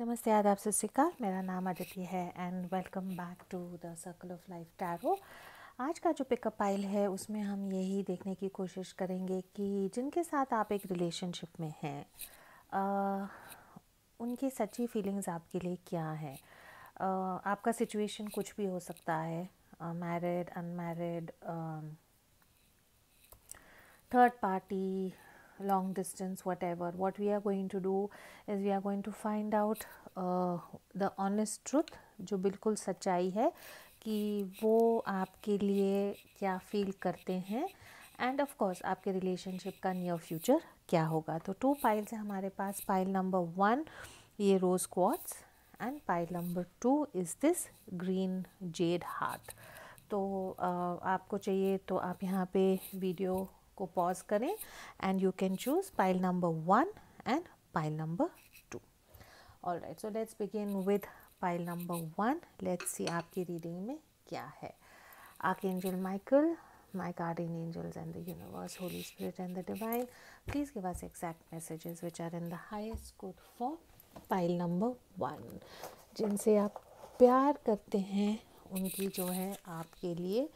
नमस्ते आदाब सत मेरा नाम आदित्य है and welcome back to the circle of life tarot आज का जो पिकअप पाइल है उसमें हम यही देखने की कोशिश करेंगे कि जिनके साथ आप एक रिलेशनशिप में हैं उनकी सच्ची फीलिंग्स आपके लिए क्या है आ, आपका सिचुएशन कुछ भी हो सकता है married unmarried third party long distance whatever what we are going to do is we are going to find out the honest truth जो बिल्कुल सच्चाई है कि वो आपके लिए क्या फील करते हैं एंड ऑफ कोर्स आपके रिलेशनशिप का नियर फ्यूचर क्या होगा तो टू पाइल्स है हमारे पास पाइल नंबर वन ये rose quartz and pile number two is this green jade heart तो uh, आपको चाहिए तो आप यहाँ पे वीडियो को पॉज करें and you can choose pile number one and pile number two all right so let's begin with pile number one let's see आपकी रीडिंग में क्या है archangel Michael my guardian angels and the universe holy spirit and the divine please give us exact messages which are in the highest good for pile number one जिनसे आप प्यार करते हैं उनकी जो है आपके लिए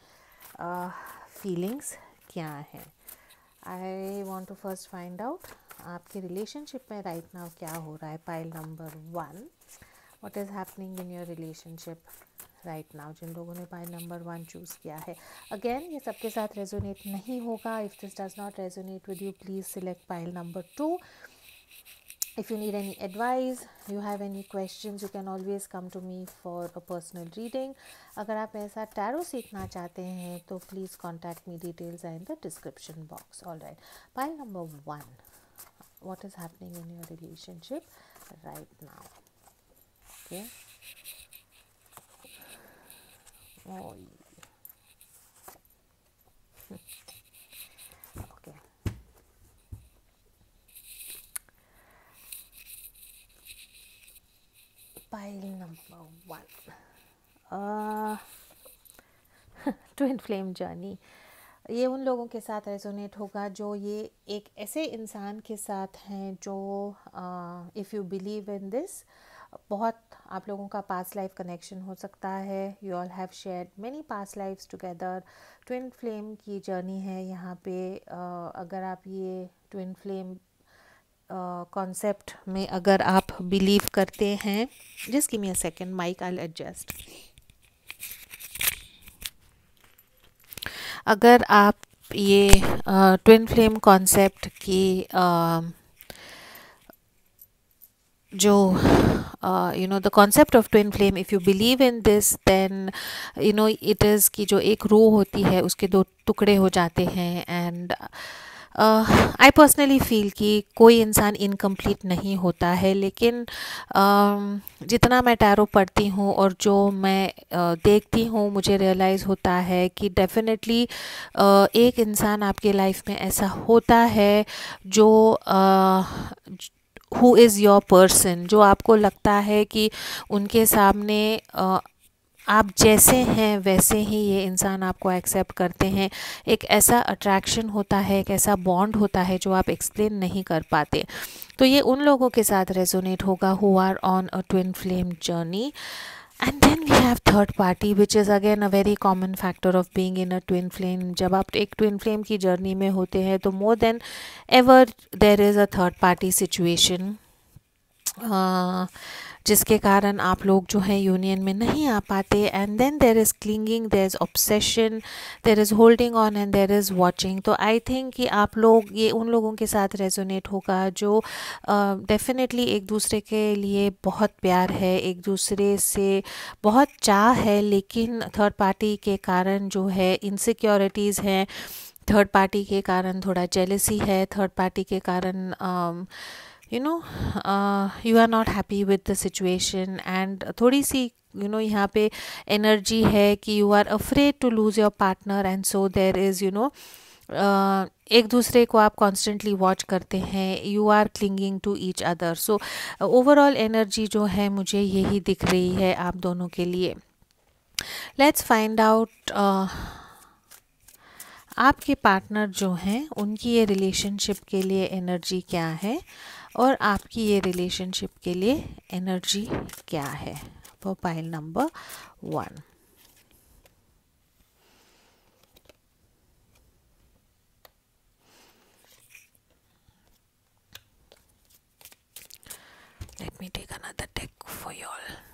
फीलिंग्स uh, क्या हैं I want to first find out आपके रिलेशनशिप में राइट नाउ क्या हो रहा है pile number one what is happening in your relationship right now जिन लोगों ने पाइल नंबर वन चूज़ किया है अगेन ये सबके साथ रेजोनेट नहीं होगा if this does not resonate with you please select pile number two if you need any advice you have any questions you can always come to me for a personal reading agar aap aisa tarot seekhna chahte please contact me details are in the description box all right pile number 1 what is happening in your relationship right now okay pile number one uh, twin flame journey ये उन लोगों के साथ resonate होगा जो ये एक ऐसे इंसान के साथ हैं जो if you believe in this बहुत आप लोगों का पास लाइफ कनेक्शन हो सकता है you all have share many past lives together twin flame की जर्नी है यहाँ पे uh, अगर आप ये ट्विन फ्लेम कॉन्सेप्ट में अगर आप बिलीव करते हैं जस्ट की me a second mic I adjust अगर आप ये ट्विन फ्लेम कॉन्सेप्ट की आ, जो you know the concept of twin flame if you believe in this then you know it is की जो एक रो होती है उसके दो टुकड़े हो जाते हैं एंड आई पर्सनली फील कि कोई इंसान इनकम्प्लीट नहीं होता है लेकिन uh, जितना मैं टैरो पढ़ती हूँ और जो मैं uh, देखती हूँ मुझे रियलाइज़ होता है कि डेफिनेटली uh, एक इंसान आपके लाइफ में ऐसा होता है जो हु इज़ योर पर्सन जो आपको लगता है कि उनके सामने आप जैसे हैं वैसे ही ये इंसान आपको एक्सेप्ट करते हैं एक ऐसा अट्रैक्शन होता है एक ऐसा बॉन्ड होता है जो आप एक्सप्लेन नहीं कर पाते तो ये उन लोगों के साथ रेजोनेट होगा who are on a twin flame journey and then we have third party which is again a very common factor of being in a twin flame जब आप एक ट्विन फ्लेम की जर्नी में होते हैं तो more than ever there is a third party situation जिसके कारण आप लोग जो है यूनियन में नहीं आ पाते and then there is clinging there is obsession there is holding on and there is watching तो आई थिंक कि आप लोग ये उन लोगों के साथ रेजोनेट होगा जो डेफिनेटली uh, एक दूसरे के लिए बहुत प्यार है एक दूसरे से बहुत चाह है लेकिन थर्ड पार्टी के कारण जो है इनसिक्योरिटीज़ हैं थर्ड पार्टी के कारण थोड़ा जेलेसी है थर्ड पार्टी के कारण uh, you know you are not happy with the situation and थोड़ी सी यू नो यहाँ पे एनर्जी है कि you are afraid to lose your partner and so there is you know एक दूसरे को आप कॉन्स्टेंटली वॉच करते हैं you are clinging to each other so overall energy जो है मुझे यही दिख रही है आप दोनों के लिए लेट्स फाइंड आउट आपके पार्टनर जो हैं उनकी ये रिलेशनशिप के लिए एनर्जी क्या है और आपकी ये रिलेशनशिप के लिए एनर्जी क्या है वो pile number one Let me take another deck for y'all.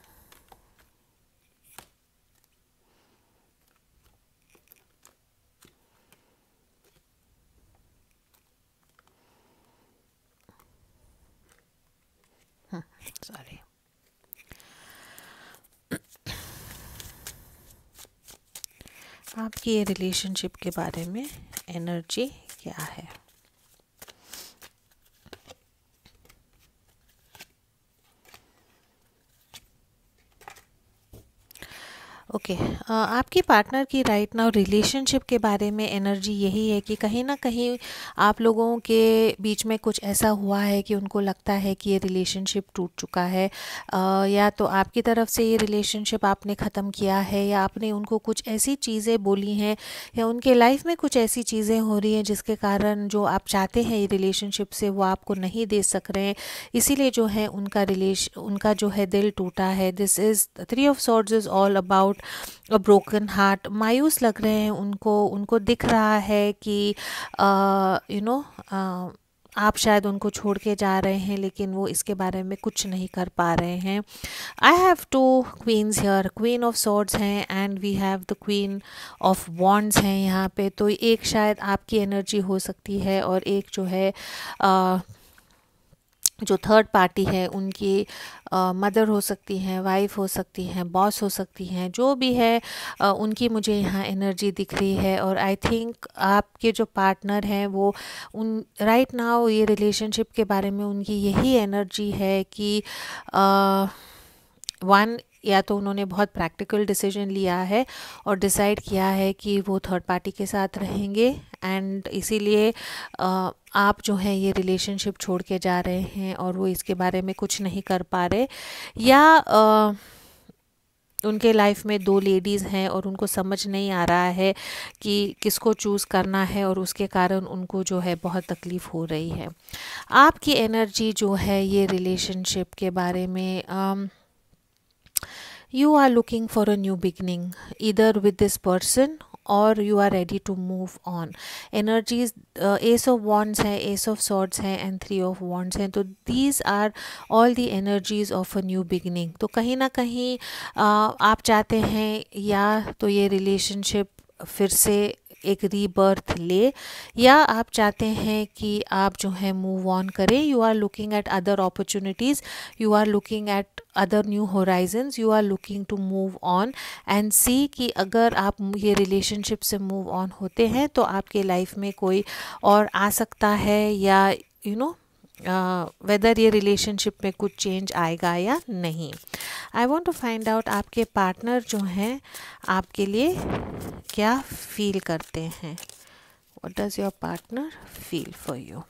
आपकी ये रिलेशनशिप के बारे में एनर्जी क्या है ओके okay. uh, आपके पार्टनर की राइट नाउ रिलेशनशिप के बारे में एनर्जी यही है कि कहीं ना कहीं आप लोगों के बीच में कुछ ऐसा हुआ है कि उनको लगता है कि ये रिलेशनशिप टूट चुका है uh, या तो आपकी तरफ से ये रिलेशनशिप आपने ख़त्म किया है या आपने उनको कुछ ऐसी चीज़ें बोली हैं या उनके लाइफ में कुछ ऐसी चीज़ें हो रही हैं जिसके कारण जो आप चाहते हैं ये रिलेशनशिप से वो आपको नहीं दे सक रहे हैं इसीलिए जो है उनका रिलेश उनका जो है दिल टूटा है this is three of swords is all about about a broken heart मायूस लग रहे हैं उनको उनको दिख रहा है कि यू नो आप शायद उनको छोड़ के जा रहे हैं लेकिन वो इसके बारे में कुछ नहीं कर पा रहे हैं I have two queens here queen of swords हैं and we have the queen of wands हैं यहाँ पे तो एक शायद आपकी एनर्जी हो सकती है और एक जो है uh, जो थर्ड पार्टी है उनकी मदर हो सकती हैं वाइफ हो सकती हैं बॉस हो सकती हैं जो भी है आ, उनकी मुझे यहाँ एनर्जी दिख रही है और आई थिंक आपके जो पार्टनर हैं वो उन राइट right नाउ ये रिलेशनशिप के बारे में उनकी यही एनर्जी है कि वन या तो उन्होंने बहुत प्रैक्टिकल डिसीजन लिया है और डिसाइड किया है कि वो थर्ड पार्टी के साथ रहेंगे एंड इसीलिए आप जो हैं ये रिलेशनशिप छोड़ के जा रहे हैं और वो इसके बारे में कुछ नहीं कर पा रहे या आ, उनके लाइफ में दो लेडीज़ हैं और उनको समझ नहीं आ रहा है कि किसको चूज़ करना है और उसके कारण उनको जो है बहुत तकलीफ़ हो रही है आपकी एनर्जी जो है ये रिलेशनशिप के बारे में ah, you are looking for a new beginning either with this person और you are ready to move on energies ace of wands हैं एस ऑफ सॉर्ट्स हैं एंड थ्री ऑफ वॉन्ट्स हैं तो these are all the energies of a new beginning तो कहीं ना कहीं uh, आप चाहते हैं या तो ये रिलेशनशिप फिर से एक रीबर्थ ले या आप चाहते हैं कि आप जो है मूव ऑन करें you are looking at other opportunities you are looking at other new horizons you are looking to move on and see कि अगर आप ये रिलेशनशिप से मूव ऑन होते हैं तो आपके लाइफ में कोई और आ सकता है या you you know know, whether ये रिलेशनशिप में कुछ चेंज आएगा या नहीं I want to find out आपके पार्टनर जो हैं आपके लिए क्या फील करते हैं what does your partner feel for you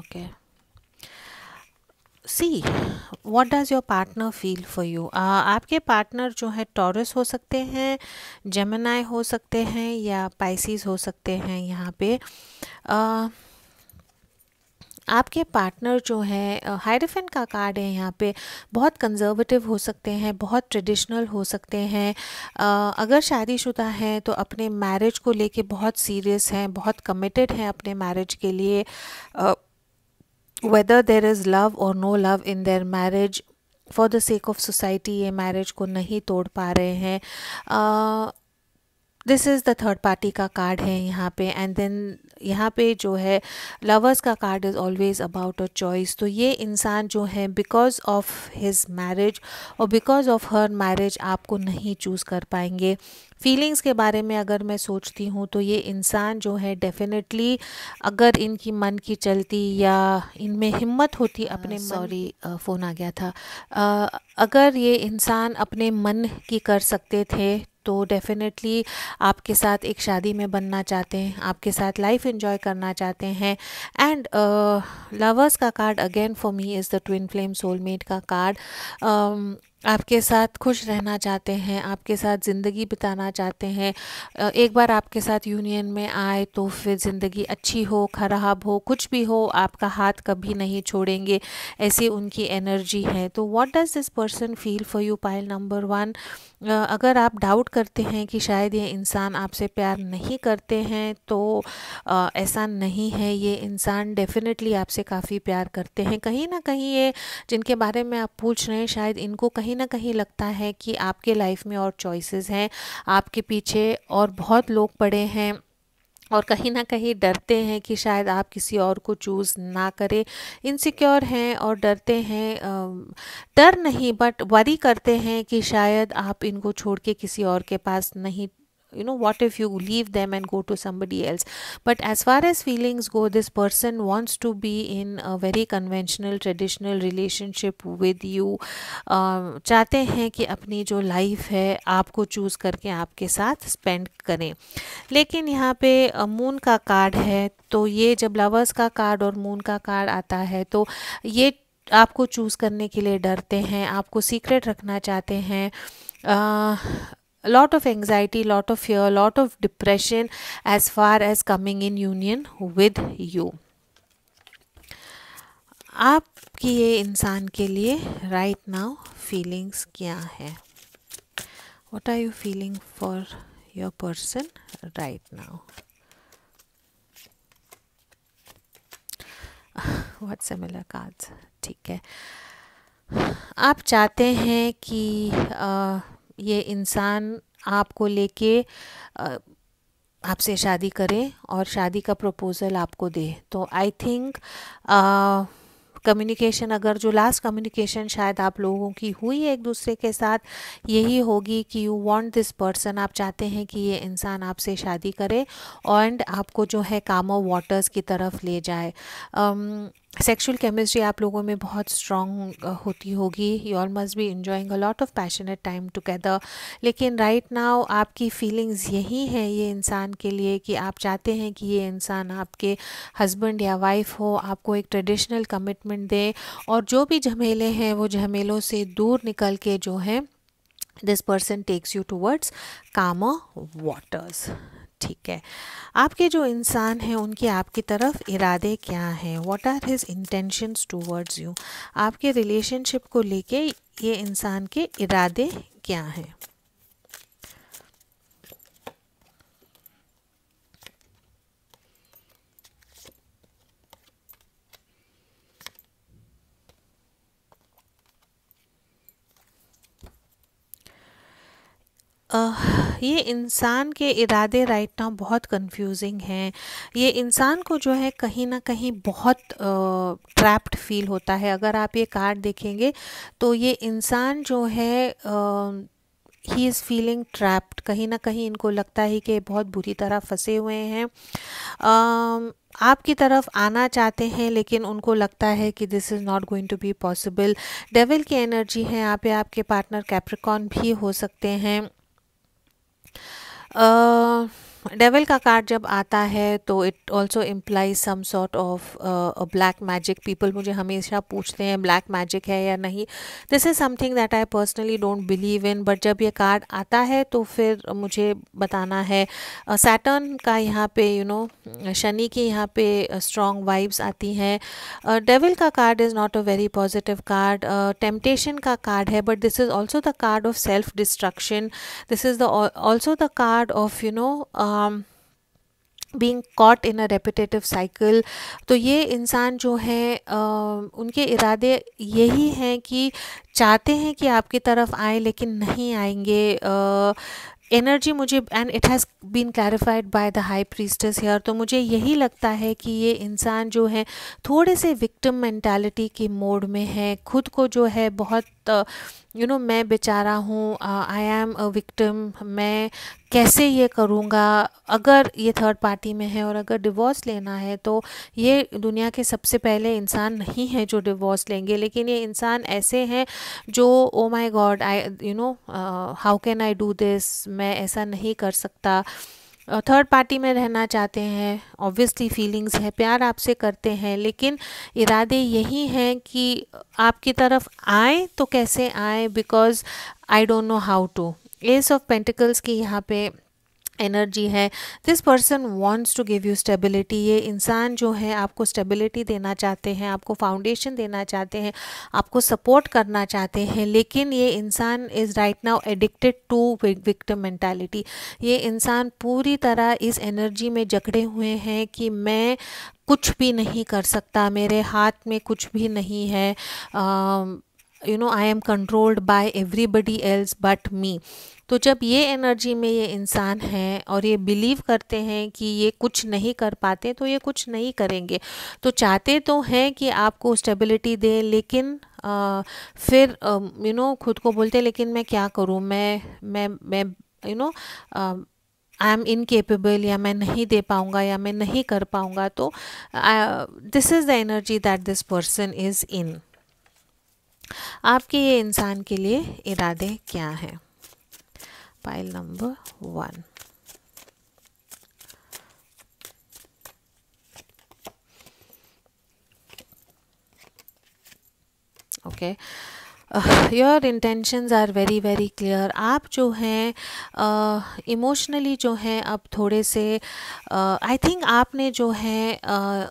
Okay. See what does your partner feel for you आपके पार्टनर जो है टॉरस हो सकते हैं जमनाई हो सकते हैं या पाइसिस हो सकते हैं यहाँ पे uh, आपके पार्टनर जो है हायरफेन uh, का कार्ड है यहाँ पे बहुत कंजर्वेटिव हो सकते हैं बहुत ट्रेडिशनल हो सकते हैं uh, अगर शादीशुदा हैं तो अपने मैरिज को लेके बहुत सीरियस हैं बहुत कमिटेड हैं अपने मैरिज के लिए uh, whether there is love और no love in their marriage for the sake of society ये मैरिज को नहीं तोड़ पा रहे हैं this is the third party का कार्ड है यहाँ पे एंड देन यहाँ पे जो है लवर्स का card is always about a choice तो ये इंसान जो है बिकॉज ऑफ हिज मैरिज और बिकॉज ऑफ हर मैरिज आपको नहीं चूज़ कर पाएंगे फीलिंग्स के बारे में अगर मैं सोचती हूँ तो ये इंसान जो है डेफिनेटली अगर इनकी मन की चलती या इनमें हिम्मत होती हाँ, अपने सॉरी फ़ोन आ गया था आ, अगर ये इंसान अपने मन की कर सकते थे तो डेफ़िनेटली आपके साथ एक शादी में बनना चाहते हैं आपके साथ लाइफ इन्जॉय करना चाहते हैं एंड लवर्स uh, का card again for me is the twin flame soulmate का कार्ड आपके साथ खुश रहना चाहते हैं आपके साथ ज़िंदगी बिताना चाहते हैं एक बार आपके साथ यूनियन में आए तो फिर ज़िंदगी अच्छी हो खराब हो कुछ भी हो आपका हाथ कभी नहीं छोड़ेंगे ऐसी उनकी एनर्जी है तो what does this person feel for you pile number one अगर आप डाउट करते हैं कि शायद ये इंसान आपसे प्यार नहीं करते हैं तो ऐसा नहीं है ये इंसान डेफिनेटली आपसे काफ़ी प्यार करते हैं कहीं ना कहीं ये जिनके बारे में आप पूछ रहे हैं शायद इनको कहीं कहीं ना कहीं लगता है कि आपके लाइफ में और चॉइसेस हैं आपके पीछे और बहुत लोग पड़े हैं और कहीं ना कहीं डरते हैं कि शायद आप किसी और को चूज़ ना करें इनसिक्योर हैं और डरते हैं डर नहीं बट वरी करते हैं कि शायद आप इनको छोड़ के किसी और के पास नहीं you know what if you leave them and go to somebody else but as far as feelings go this person wants to be in a very conventional traditional relationship with you uh, चाहते हैं कि अपनी जो life है आपको choose करके आपके साथ स्पेंड करें लेकिन यहाँ पे मून का कार्ड है तो ये जब लवर्स का कार्ड और मून का कार्ड आता है तो ये आपको चूज़ करने के लिए डरते हैं आपको सीक्रेट रखना चाहते हैं a lot of anxiety lot of fear lot of depression as far as coming in union with you आपकी ये इंसान के लिए राइट नाउ फीलिंग्स क्या है what are you feeling for your person right now से similar कार्ड्स ठीक है आप चाहते हैं कि uh, ये इंसान आपको लेके आपसे शादी करे और शादी का प्रपोज़ल आपको दे तो आई थिंक कम्युनिकेशन अगर जो लास्ट कम्युनिकेशन शायद आप लोगों की हुई है एक दूसरे के साथ यही होगी कि यू वांट दिस पर्सन आप चाहते हैं कि ये इंसान आपसे शादी करे एंड आपको जो है कामो वाटर्स की तरफ ले जाए um, सेक्शुअल केमिस्ट्री आप लोगों में बहुत स्ट्रॉन्ग होती होगी you all must be enjoying a lot of passionate time together लेकिन राइट right नाउ आपकी फीलिंग्स यही हैं ये इंसान के लिए कि आप चाहते हैं कि ये इंसान आपके हस्बैंड या वाइफ हो आपको एक ट्रेडिशनल कमिटमेंट दे और जो भी झमेले हैं वो झमेलों से दूर निकल के जो हैं this person takes you towards calmer waters ठीक है आपके जो इंसान हैं उनके आपकी तरफ इरादे क्या हैं what are his intentions towards you आपके रिलेशनशिप को लेके ये इंसान के इरादे क्या हैं ये इंसान के इरादे राइट नाउ बहुत कंफ्यूजिंग हैं ये इंसान को जो है कहीं ना कहीं बहुत ट्रैप्ड फील होता है अगर आप ये कार्ड देखेंगे तो ये इंसान जो है ही इज़ फीलिंग ट्रैप्ड कहीं ना कहीं इनको लगता है कि बहुत बुरी तरह फंसे हुए हैं आपकी तरफ आना चाहते हैं लेकिन उनको लगता है कि this is not going to be possible devil की एनर्जी है यहाँ पे आपके पार्टनर कैप्रिकॉन भी हो सकते हैं 呃。डेवल का कार्ड जब आता है तो it also implies some sort of black magic people मुझे हमेशा पूछते हैं ब्लैक मैजिक है या नहीं this is something that I personally don't believe in but जब ये कार्ड आता है तो फिर मुझे बताना है सैटर्न uh, का यहाँ पे यू नो शनि की यहाँ पे स्ट्रॉन्ग uh, वाइब्स आती हैं डेविल uh, का card is not a very positive card temptation का कार्ड है but this is also the card of self destruction this is the also the card of you know um, being caught in a repetitive cycle तो ये इंसान जो हैं um, उनके इरादे यही हैं कि चाहते हैं कि आपकी तरफ आए लेकिन नहीं आएंगे एनर्जी uh, मुझे and it has been clarified by the high priestess here तो मुझे यही लगता है कि ये इंसान जो है थोड़े से विक्टिम मेंटालिटी के मोड में है खुद को जो है बहुत यू नो तो, मैं बेचारा हूँ आई एम अ विक्टिम मैं कैसे ये करूँगा अगर ये थर्ड पार्टी में है और अगर डिवोर्स लेना है तो ये दुनिया के सबसे पहले इंसान नहीं है जो डिवोर्स लेंगे लेकिन ये इंसान ऐसे हैं जो oh my god I you know how can I do this मैं ऐसा नहीं कर सकता थर्ड पार्टी में रहना चाहते हैं ऑब्वियसली फीलिंग्स है प्यार आपसे करते हैं लेकिन इरादे यही हैं कि आपकी तरफ आए तो कैसे आए because I don't know how to ace of pentacles की यहाँ पे एनर्जी है this person wants to give you stability ये इंसान जो है आपको स्टेबिलिटी देना चाहते हैं आपको फाउंडेशन देना चाहते हैं आपको सपोर्ट करना चाहते हैं लेकिन ये इंसान is right now addicted to victim mentality ये इंसान पूरी तरह इस एनर्जी में जकड़े हुए हैं कि मैं कुछ भी नहीं कर सकता मेरे हाथ में कुछ भी नहीं है ah, you know I am controlled by everybody else but me तो जब ये एनर्जी में ये इंसान हैं और ये बिलीव करते हैं कि ये कुछ नहीं कर पाते तो ये कुछ नहीं करेंगे तो चाहते तो हैं कि आपको स्टेबिलिटी दें लेकिन आ, फिर यू नो खुद को बोलते लेकिन मैं क्या करूँ मैं मैं मैं you know I am incapable या मैं नहीं दे पाऊँगा या मैं नहीं कर पाऊँगा तो this is the energy that this person is in आपके ये इंसान के लिए इरादे क्या हैं pile number one okay your intentions are very very clear आप जो हैं इमोशनली uh, जो हैं अब थोड़े से आई uh, थिंक आपने जो है uh,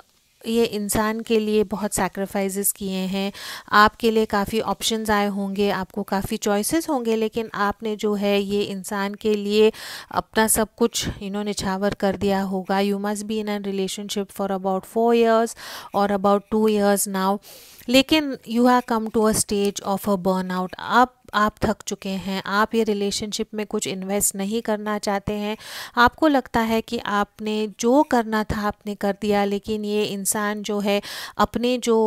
ये इंसान के लिए बहुत सैक्रिफाइसेस किए हैं आपके लिए काफ़ी ऑप्शंस आए होंगे आपको काफ़ी चॉइसेस होंगे लेकिन आपने जो है ये इंसान के लिए अपना सब कुछ इन्होंने छावर कर दिया होगा you must be in an relationship for about four years और अबाउट टू ईयर्स नाउ लेकिन you have come to a stage of a burn out आप आप थक चुके हैं आप ये रिलेशनशिप में कुछ इन्वेस्ट नहीं करना चाहते हैं आपको लगता है कि आपने जो करना था आपने कर दिया लेकिन ये इंसान जो है अपने जो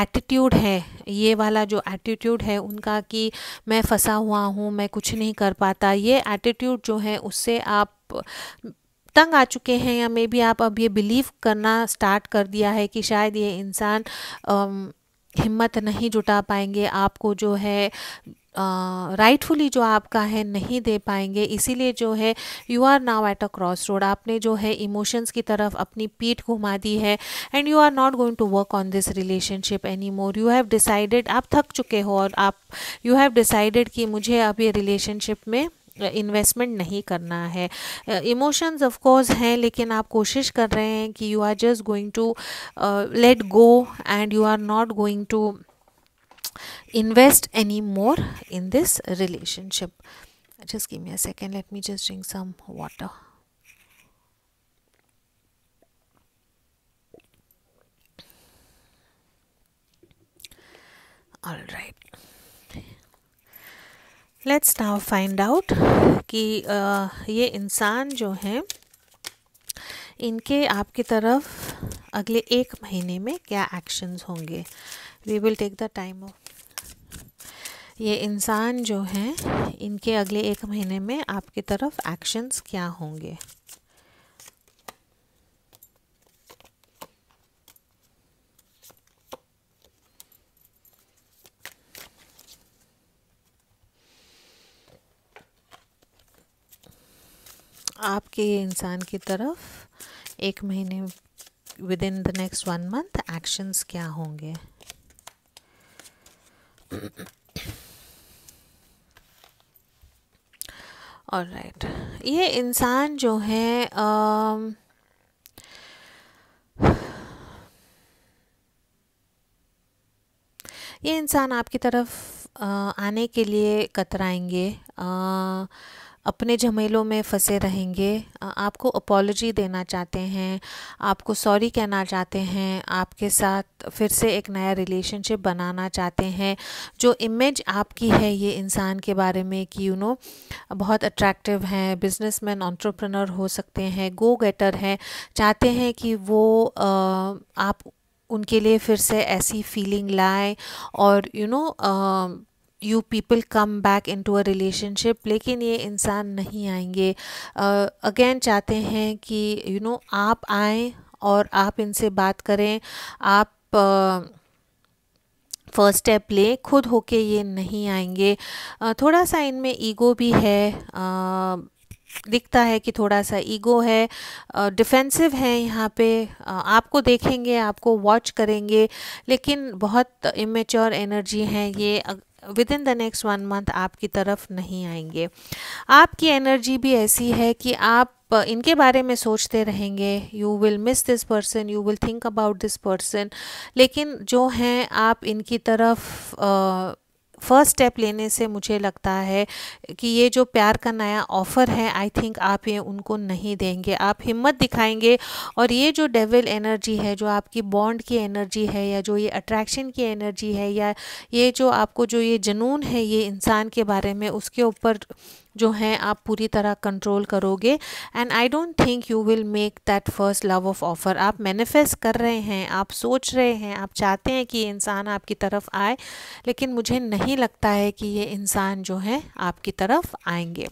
एटीट्यूड है ये वाला जो एटीट्यूड है उनका कि मैं फंसा हुआ हूँ मैं कुछ नहीं कर पाता ये एटीट्यूड जो है उससे आप तंग आ चुके हैं या मे बी आप अब ये बिलीव करना स्टार्ट कर दिया है कि शायद ये इंसान हिम्मत नहीं जुटा पाएंगे आपको जो है राइटफुली जो आपका है नहीं दे पाएंगे इसीलिए जो है you are now at a cross road आपने जो है इमोशंस की तरफ अपनी पीठ घुमा दी है and you are not going to work on this relationship any more you have decided आप थक चुके हो और आप यू हैव डिसाइडेड कि मुझे अब ये रिलेशनशिप में इन्वेस्टमेंट नहीं करना है इमोशंस ऑफ कोर्स हैं लेकिन आप कोशिश कर रहे हैं कि you are just going to let go and you are not going to invest any more in this relationship just give me a second let me just drink some water all right let's now find out कि आ, ये इंसान जो हैं इनके आपकी तरफ अगले एक महीने में क्या एक्शंस होंगे we will take the time of ये इंसान जो हैं इनके अगले एक महीने में आपकी तरफ एक्शंस क्या होंगे आपके ये इंसान की तरफ एक महीने within the next one month actions क्या होंगे और राइट ये इंसान जो है आ, ये इंसान आपकी तरफ आने के लिए कतराएंगे आ, अपने झमेलों में फंसे रहेंगे आपको अपॉलोजी देना चाहते हैं आपको सॉरी कहना चाहते हैं आपके साथ फिर से एक नया रिलेशनशिप बनाना चाहते हैं जो इमेज आपकी है ये इंसान के बारे में कि यू नो बहुत अट्रैक्टिव हैं बिजनेसमैन ऑन्ट्रप्रनर हो सकते हैं गो गेटर हैं चाहते हैं कि वो आप उनके लिए फिर से ऐसी फीलिंग लाएँ और you you know know, you people come back into a relationship लेकिन ये इंसान नहीं आएंगे अगेन uh, चाहते हैं कि यू you नो know, आप आएँ और आप इनसे बात करें आप uh, फर्स्ट स्टेप ले खुद होके ये नहीं आएंगे थोड़ा सा इनमें ईगो भी है दिखता है कि थोड़ा सा ईगो है डिफेंसिव है यहाँ पे आपको देखेंगे आपको वॉच करेंगे लेकिन बहुत इमेच्योर एनर्जी है ये within the next one month आपकी तरफ नहीं आएंगे आपकी एनर्जी भी ऐसी है कि आप इनके बारे में सोचते रहेंगे you will miss this person you will think about this person लेकिन जो हैं आप इनकी तरफ फर्स्ट स्टेप लेने से मुझे लगता है कि ये जो प्यार का नया ऑफ़र है आई थिंक आप ये उनको नहीं देंगे आप हिम्मत दिखाएंगे और ये जो डेविल एनर्जी है जो आपकी बॉन्ड की एनर्जी है या जो ये अट्रैक्शन की एनर्जी है या ये जो आपको जो ये जुनून है ये इंसान के बारे में उसके ऊपर जो हैं आप पूरी तरह कंट्रोल करोगे and I don't think you will make that first love of offer आप मैनिफेस्ट कर रहे हैं आप सोच रहे हैं आप चाहते हैं कि ये इंसान आपकी तरफ आए लेकिन मुझे नहीं लगता है कि ये इंसान जो है आपकी तरफ आएंगे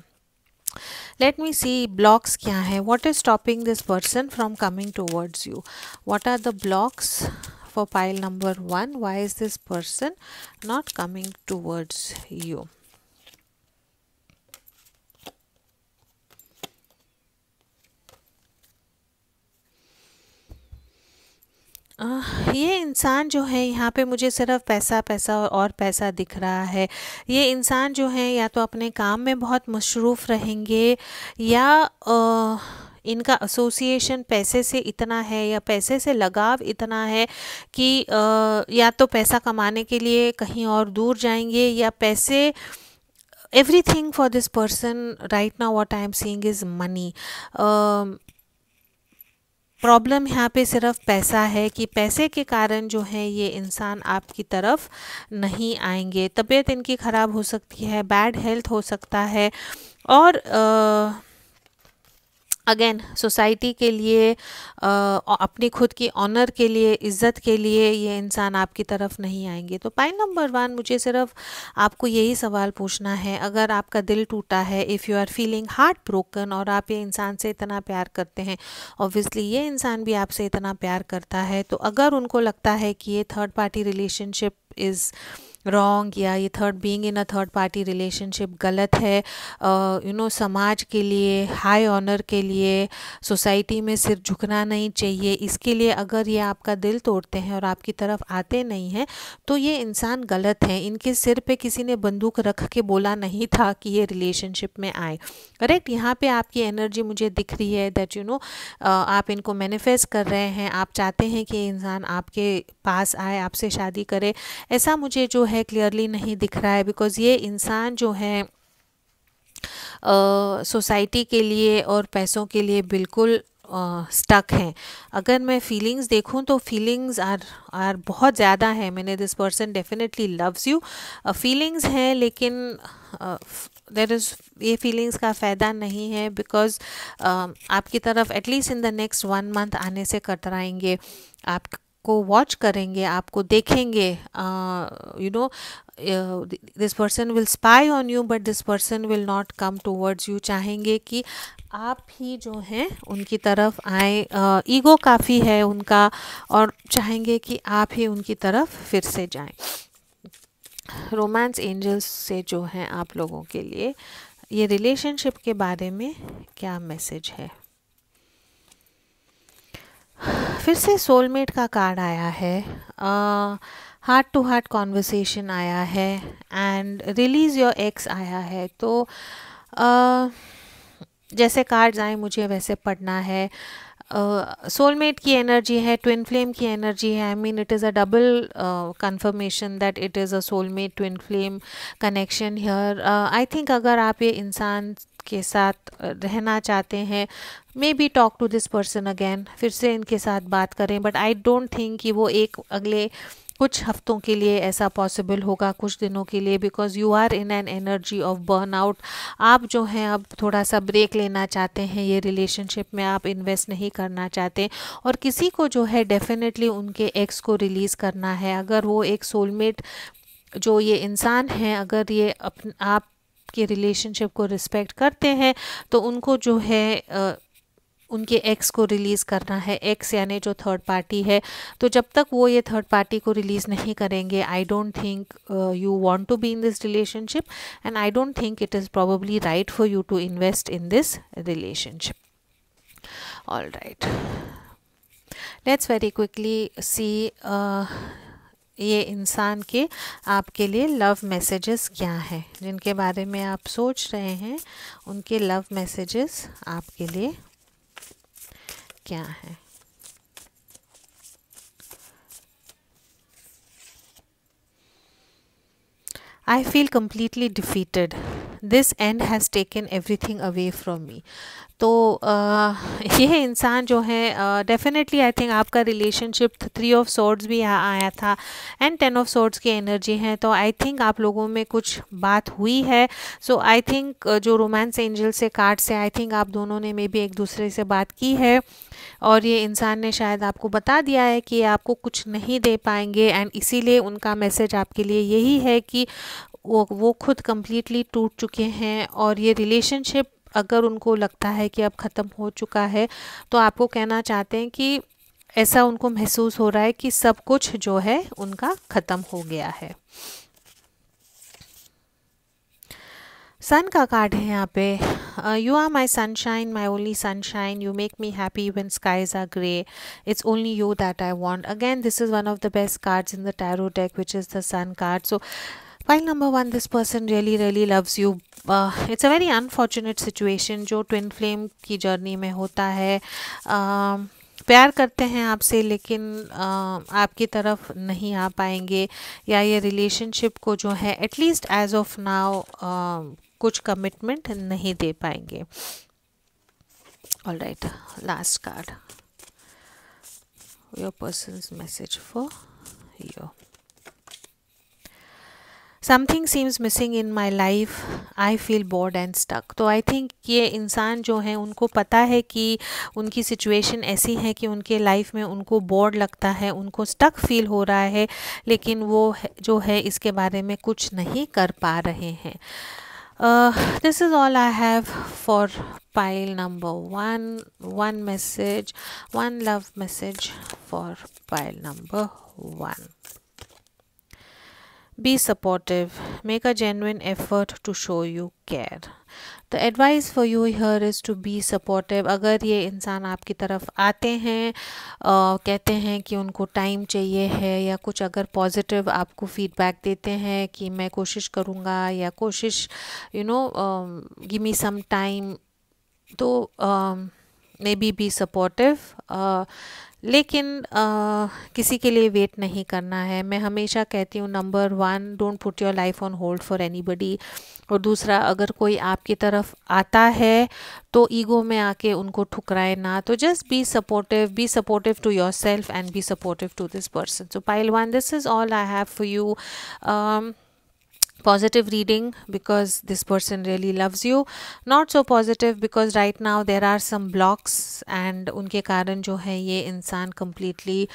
लेट मी सी ब्लॉक्स क्या हैं what is stopping this person from coming towards you what are the blocks for pile number one why is this person not coming towards you ये इंसान जो है यहाँ पे मुझे सिर्फ पैसा पैसा और पैसा दिख रहा है ये इंसान जो है या तो अपने काम में बहुत मशरूफ़ रहेंगे या आ, इनका एसोसिएशन पैसे से इतना है या पैसे से लगाव इतना है कि आ, या तो पैसा कमाने के लिए कहीं और दूर जाएंगे या पैसे everything for this person right now what I am seeing is money problem यहाँ पे सिर्फ पैसा है कि पैसे के कारण जो है ये इंसान आपकी तरफ नहीं आएंगे तबीयत इनकी ख़राब हो सकती है बैड हेल्थ हो सकता है और आ, अगेन सोसाइटी के लिए अपनी खुद की ऑनर के लिए इज्जत के लिए ये इंसान आपकी तरफ नहीं आएंगे तो पॉइंट नंबर वन मुझे सिर्फ आपको यही सवाल पूछना है अगर आपका दिल टूटा है if you are feeling heart broken और आप ये इंसान से इतना प्यार करते हैं ऑब्वियसली ये इंसान भी आपसे इतना प्यार करता है तो अगर उनको लगता है कि ये third party relationship is wrong या ये third being in a third party relationship गलत है यू नो समाज के लिए हाई ऑनर के लिए सोसाइटी में सिर झुकना नहीं चाहिए इसके लिए अगर ये आपका दिल तोड़ते हैं और आपकी तरफ आते नहीं हैं तो ये इंसान गलत हैं इनके सिर पे किसी ने बंदूक रख के बोला नहीं था कि ये रिलेशनशिप में आए करेक्ट यहाँ पर आपकी एनर्जी मुझे दिख रही है दैट यू नो आप इनको मैनिफेस्ट कर रहे हैं आप चाहते हैं कि इंसान आपके पास आए आपसे शादी करे ऐसा मुझे जो है क्लियरली नहीं दिख रहा है बिकॉज़ ये इंसान जो है सोसाइटी के लिए और पैसों के लिए बिल्कुल स्टक हैं अगर मैं फीलिंग्स देखूं तो फीलिंग्स आर आर बहुत ज़्यादा है मैंने this person definitely loves you feelings हैं लेकिन देर इज़ ये फीलिंग्स का फ़ायदा नहीं है बिकॉज़ uh, आपकी तरफ at least in the next one month आने से कतराएंगे आप आपको वॉच करेंगे आपको देखेंगे you know this person will spy on you but this person will not come towards you चाहेंगे कि आप ही जो हैं उनकी तरफ आए ईगो काफ़ी है उनका और चाहेंगे कि आप ही उनकी तरफ फिर से जाएं रोमांस एंजल्स से जो हैं आप लोगों के लिए ये रिलेशनशिप के बारे में क्या मैसेज है फिर से सोलमेट का कार्ड आया है हार्ट टू हार्ट कॉन्वर्सेशन आया है एंड रिलीज़ योर एक्स आया है तो uh, जैसे कार्ड्स आए मुझे वैसे पढ़ना है सोलमेट uh, की एनर्जी है ट्विन फ्लेम की एनर्जी है I mean it is a double confirmation that it is a soulmate twin flame connection here I think अगर आप ये इंसान के साथ रहना चाहते हैं maybe talk to this person again फिर से इनके साथ बात करें बट आई डोंट थिंक कि वो एक अगले कुछ हफ्तों के लिए ऐसा पॉसिबल होगा कुछ दिनों के लिए because you are in an energy of burn out आप जो हैं अब थोड़ा सा ब्रेक लेना चाहते हैं ये रिलेशनशिप में आप इन्वेस्ट नहीं करना चाहते और किसी को जो है डेफिनेटली उनके एक्स को रिलीज़ करना है अगर वो एक सोलमेट जो ये इंसान हैं अगर ये अपन आप के रिलेशनशिप को रिस्पेक्ट करते हैं तो उनको जो है आ, उनके एक्स को रिलीज़ करना है एक्स यानी जो थर्ड पार्टी है तो जब तक वो ये थर्ड पार्टी को रिलीज़ नहीं करेंगे I don't think you want to be in this relationship and I don't think it is probably right for you to invest in this relationship all right let's very quickly see ये इंसान के आपके लिए love messages क्या हैं जिनके बारे में आप सोच रहे हैं उनके लव मैसेजेस आपके लिए क्या हैं I feel completely defeated this and has taken everything away from me तो यह इंसान जो है डेफिनेटली आई थिंक आपका रिलेशनशिप थ्री ऑफ सोर्ड्स भी यहाँ आया था एंड टेन ऑफ सोर्ड्स की एनर्जी है तो आई थिंक आप लोगों में कुछ बात हुई है सो आई थिंक जो रोमांस एंजल से कार्ड से आई थिंक आप दोनों ने मे भी एक दूसरे से बात की है और ये इंसान ने शायद आपको बता दिया है कि आपको कुछ नहीं दे पाएंगे एंड इसीलिए उनका मैसेज आपके लिए यही है कि वो वो खुद कम्प्लीटली टूट चुके हैं और ये रिलेशनशिप अगर उनको लगता है कि अब ख़त्म हो चुका है तो आपको कहना चाहते हैं कि ऐसा उनको महसूस हो रहा है कि सब कुछ जो है उनका ख़त्म हो गया है सन का कार्ड है यहाँ पे you are my sunshine my only sunshine you make me happy when skies are grey it's only you that I want again this is one of the best cards in the tarot deck which is the sun card so while number one this person really really loves you it's a very unfortunate situation जो twin flame की journey में होता है uh, प्यार करते हैं आपसे लेकिन um, आपकी तरफ नहीं आ पाएंगे या ये रिलेशनशिप को जो है एटलीस्ट एज ऑफ नाउ कुछ कमिटमेंट नहीं दे पाएंगे all right last card your person message for your something seems missing in my life I feel bored and stuck तो आई थिंक ये इंसान जो हैं उनको पता है कि उनकी सिचुएशन ऐसी है कि उनके लाइफ में उनको बोर्ड लगता है उनको स्टक फील हो रहा है लेकिन वो जो है इसके बारे में कुछ नहीं कर पा रहे हैं this is all I have for pile number one one message one love message for pile number one Be supportive. Make a genuine effort to show you care. तो advice for you here is to be supportive अगर ये इंसान आपकी तरफ आते हैं आ, कहते हैं कि उनको टाइम चाहिए है या कुछ अगर पॉजिटिव आपको फीडबैक देते हैं कि मैं कोशिश करूँगा या कोशिश you know give me some time तो मे बी बी सपोर्टिव लेकिन आ, किसी के लिए वेट नहीं करना है मैं हमेशा कहती हूँ number one don't put your life on hold for anybody और दूसरा अगर कोई आपकी तरफ आता है तो ईगो में आके उनको ठुकराए ना तो just be supportive be supportive to yourself and be supportive to this person so pile one this is all I have for you positive reading because this person really loves you not so positive because right now there are some blocks and उनके कारण जो है ये इंसान completely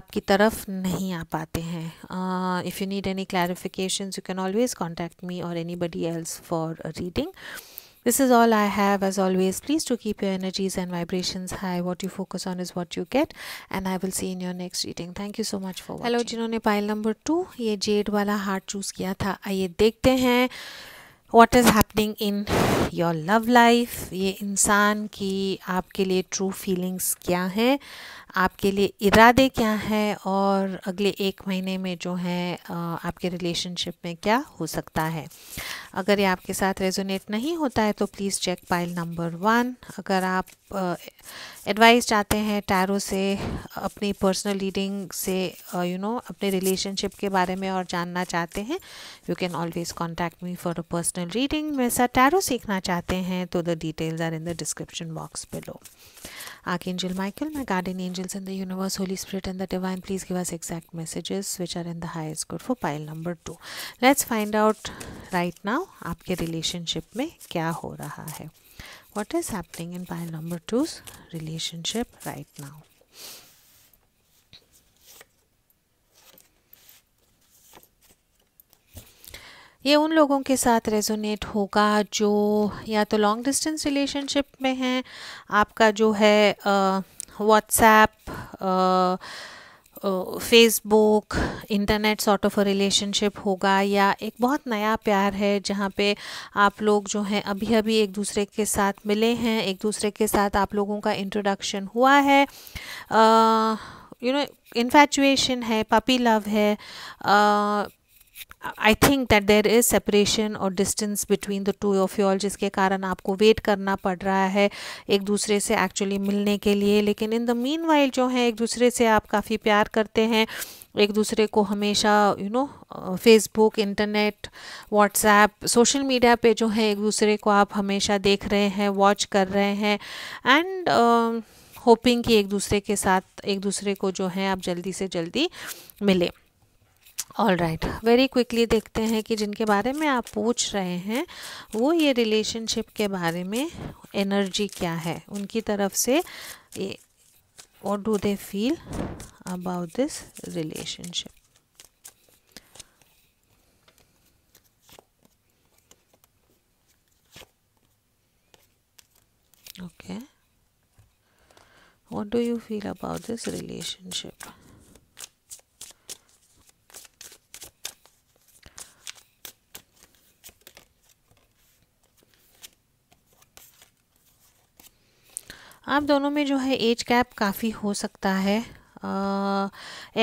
आपकी तरफ नहीं आ पाते हैं uh, if you need any clarifications you can always contact me or anybody else for a reading this is all I have as always. Please do keep your energies and vibrations high. What you focus on is what you get and I will see in your next reading. Thank you so much for watching. Hello, जिन्होंने pile number two ये Z वाला heart choose किया था आइए देखते हैं what is happening in your love ये इंसान की आपके लिए true feelings क्या हैं आपके लिए इरादे क्या हैं और अगले एक महीने में जो है आपके रिलेशनशिप में क्या हो सकता है अगर ये आपके साथ रेजोनेट नहीं होता है तो please check pile number one अगर आप एडवाइस चाहते हैं टैरो से अपनी पर्सनल रीडिंग से यू नो अपने रिलेशनशिप के बारे में और जानना चाहते हैं you can always contact me for a personal reading वैसा टैरो सीखना चाहते हैं तो the details are in the description box below Archangel Michael, my guardian angels in the universe, Holy Spirit and the divine, please give us exact messages which are in the highest good for pile number two. Let's find out right now. Relationship relationship, me, हो रहा है what is happening in pile number twos ये उन लोगों के साथ resonate होगा जो या तो लॉन्ग डिस्टेंस रिलेशनशिप में हैं आपका जो है WhatsApp Facebook internet sort of a relationship होगा या एक बहुत नया प्यार है जहाँ पे आप लोग जो हैं अभी अभी एक दूसरे के साथ मिले हैं एक दूसरे के साथ आप लोगों का इंट्रोडक्शन हुआ है यू नो इन्फेचुएशन है पपी लव है uh, I think that there is separation और distance between the two of you all जिसके कारण आपको वेट करना पड़ रहा है एक दूसरे से एक्चुअली मिलने के लिए लेकिन इन द मीन वाइल जो है एक दूसरे से आप काफ़ी प्यार करते हैं एक दूसरे को हमेशा you know Facebook internet WhatsApp social media पे जो है एक दूसरे को आप हमेशा देख रहे हैं वॉच कर रहे हैं एंड होपिंग uh, कि एक दूसरे के साथ एक दूसरे को जो है आप जल्दी से जल्दी मिले ऑल राइट वेरी क्विकली देखते हैं कि जिनके बारे में आप पूछ रहे हैं वो ये रिलेशनशिप के बारे में एनर्जी क्या है उनकी तरफ से what do they feel about this relationship okay what do you feel about this relationship आप दोनों में जो है एज गैप काफ़ी हो सकता है